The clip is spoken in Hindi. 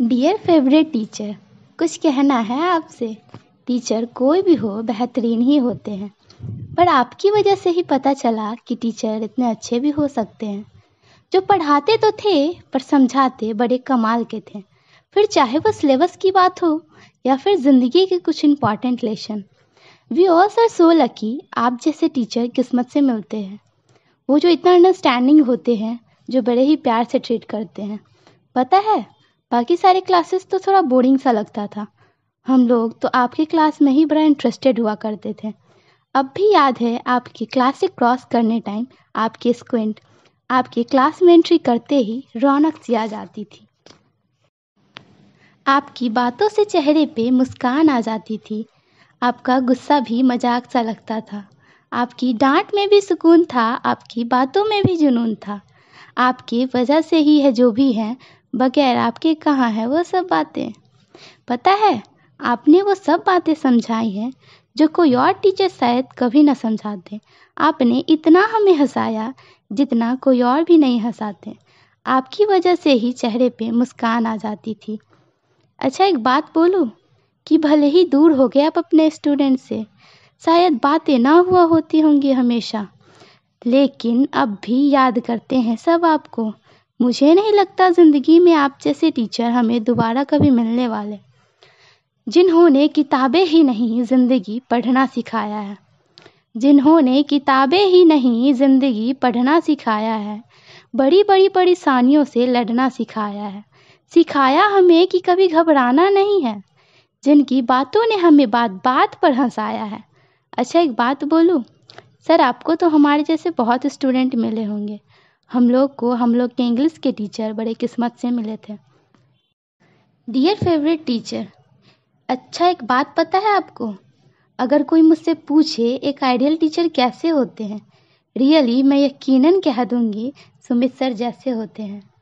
डियर फेवरेट टीचर कुछ कहना है आपसे टीचर कोई भी हो बेहतरीन ही होते हैं पर आपकी वजह से ही पता चला कि टीचर इतने अच्छे भी हो सकते हैं जो पढ़ाते तो थे पर समझाते बड़े कमाल के थे फिर चाहे वो सिलेबस की बात हो या फिर ज़िंदगी के कुछ important lesson we alls are so lucky आप जैसे टीचर किस्मत से मिलते हैं वो जो इतना अंडरस्टैंडिंग होते हैं जो बड़े ही प्यार से ट्रीट करते हैं पता है बाकी सारे क्लासेस तो थोड़ा बोरिंग सा लगता था हम लोग तो आपकी क्लास में ही बड़ा इंटरेस्टेड हुआ करते थे अब भी याद है आपकी क्लास से क्रॉस करने टाइम आपकी स्क्विंट आपकी क्लास में एंट्री करते ही रौनक सी आ जाती थी आपकी बातों से चेहरे पे मुस्कान आ जाती थी आपका गुस्सा भी मजाक सा लगता था आपकी डांट में भी सुकून था आपकी बातों में भी जुनून था आपकी वजह से ही है जो भी है बगैर आपके कहाँ है वो सब बातें पता है आपने वो सब बातें समझाई हैं जो कोई और टीचर शायद कभी ना समझाते आपने इतना हमें हंसाया जितना कोई और भी नहीं हंसाते आपकी वजह से ही चेहरे पे मुस्कान आ जाती थी अच्छा एक बात बोलूँ कि भले ही दूर हो गए आप अपने स्टूडेंट से शायद बातें ना हुआ होती होंगी हमेशा लेकिन अब भी याद करते हैं सब आपको मुझे नहीं लगता ज़िंदगी में आप जैसे टीचर हमें दोबारा कभी मिलने वाले जिन्होंने किताबें ही नहीं ज़िंदगी पढ़ना सिखाया है जिन्होंने किताबें ही नहीं ज़िंदगी पढ़ना सिखाया है बड़ी बड़ी परेशानियों से लड़ना सिखाया है सिखाया हमें कि कभी घबराना नहीं है जिनकी बातों ने हमें बात बात पर हंसाया है अच्छा एक बात बोलूँ सर आपको तो हमारे जैसे बहुत स्टूडेंट मिले होंगे हम लोग को हम लोग के इंग्लिश के टीचर बड़े किस्मत से मिले थे डियर फेवरेट टीचर अच्छा एक बात पता है आपको अगर कोई मुझसे पूछे एक आइडियल टीचर कैसे होते हैं रियली मैं यकीनन कह दूंगी सुमित सर जैसे होते हैं